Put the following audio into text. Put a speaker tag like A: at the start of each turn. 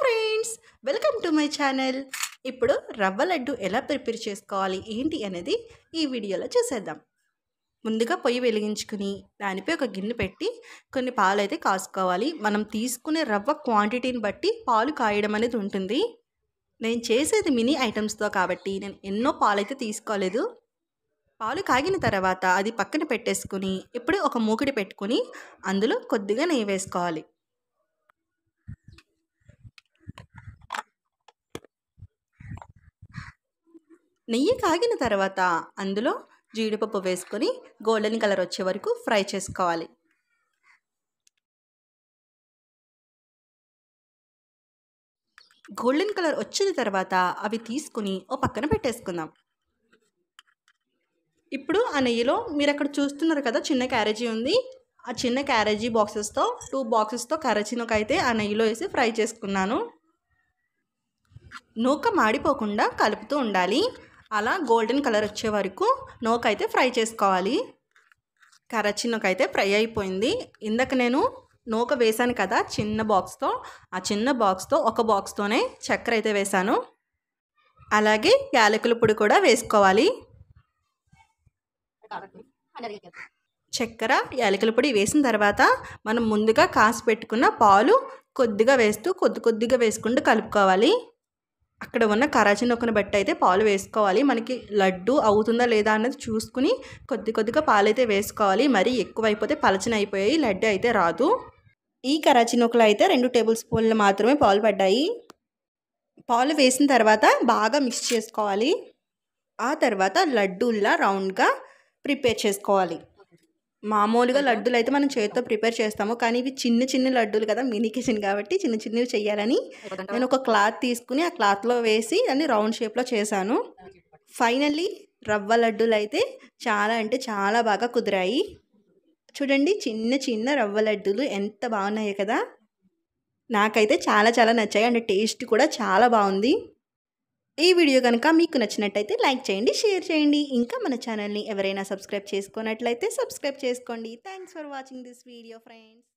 A: friends welcome to my channel ఇప్పుడు రవ్వ లడ్డు ఎలా ప్రిపేర్ చేసుకోవాలి ఏంటి అనేది ఈ వీడియోలో చూసేద్దాం ముందుగా పొయ్యి వెలిగించుకుని దానిపై ఒక గిన్నె పెట్టి కొన్ని పాలు అయితే కాసుకోవాలి మనం తీసుకునే రవ్వ క్వాంటిటీని బట్టి పాలు కాయడం అనేది ఉంటుంది నేను చేసేది మినీ ఐటమ్స్తో కాబట్టి నేను ఎన్నో పాలైతే తీసుకోలేదు పాలు కాగిన తర్వాత అది పక్కన పెట్టేసుకుని ఇప్పుడు ఒక మూకిడి పెట్టుకుని అందులో కొద్దిగా నెయ్యి వేసుకోవాలి నెయ్యి కాగిన తర్వాత అందులో జీడిపప్పు వేసుకొని గోల్డెన్ కలర్ వచ్చే వరకు ఫ్రై చేసుకోవాలి గోల్డెన్ కలర్ వచ్చిన తర్వాత అవి తీసుకుని ఓ పక్కన పెట్టేసుకుందాం ఇప్పుడు ఆ నెయ్యిలో మీరు అక్కడ చూస్తున్నారు కదా చిన్న క్యారేజీ ఉంది ఆ చిన్న క్యారేజీ బాక్సెస్తో టూ బాక్సెస్తో కరచినోకి అయితే ఆ నెయ్యిలో వేసి ఫ్రై చేసుకున్నాను నూక మాడిపోకుండా కలుపుతూ ఉండాలి అలా గోల్డెన్ కలర్ వచ్చే వరకు నోకైతే ఫ్రై చేసుకోవాలి చిన్నకైతే ఫ్రై అయిపోయింది ఇందాక నేను నూక వేశాను కదా చిన్న బాక్స్తో ఆ చిన్న బాక్స్తో ఒక బాక్స్తోనే చక్కెర అయితే వేశాను అలాగే యాలకుల పొడి కూడా వేసుకోవాలి చక్కెర యాలకుల పొడి వేసిన తర్వాత మనం ముందుగా కాసి పెట్టుకున్న పాలు కొద్దిగా వేస్తూ కొద్ది కొద్దిగా వేసుకుంటూ కలుపుకోవాలి అక్కడ ఉన్న కరాచి నొక్కను బట్టి అయితే పాలు వేసుకోవాలి మనకి లడ్డు అవుతుందా లేదా అన్నది చూసుకుని కొద్ది కొద్దిగా పాలైతే వేసుకోవాలి మరీ ఎక్కువైపోతే పలచన అయిపోయాయి లడ్డు అయితే రాదు ఈ కరాచీ నొక్కలు అయితే రెండు టేబుల్ స్పూన్లు మాత్రమే పాలు పడ్డాయి పాలు వేసిన తర్వాత బాగా మిక్స్ చేసుకోవాలి ఆ తర్వాత లడ్డూల్లా రౌండ్గా ప్రిపేర్ చేసుకోవాలి మామూలుగా లడ్డూలు అయితే మనం చేతితో ప్రిపేర్ చేస్తాము కానీ ఇవి చిన్న చిన్న లడ్డూలు కదా మినీ కిచెన్ కాబట్టి చిన్న చిన్నవి చేయాలని నేను ఒక క్లాత్ తీసుకుని ఆ క్లాత్లో వేసి దాన్ని రౌండ్ షేప్లో చేశాను ఫైనల్లీ రవ్వ లడ్డూలు అయితే చాలా అంటే చాలా బాగా కుదిరాయి చూడండి చిన్న చిన్న రవ్వ లడ్డూలు ఎంత బాగున్నాయి కదా నాకైతే చాలా చాలా నచ్చాయి అండ్ టేస్ట్ కూడా చాలా బాగుంది ఈ వీడియో కనుక మీకు నచ్చినట్టయితే లైక్ చేయండి షేర్ చేయండి ఇంకా మన ఛానల్ని ఎవరైనా సబ్స్క్రైబ్ చేసుకున్నట్లయితే సబ్స్క్రైబ్ చేసుకోండి thanks for watching this video friends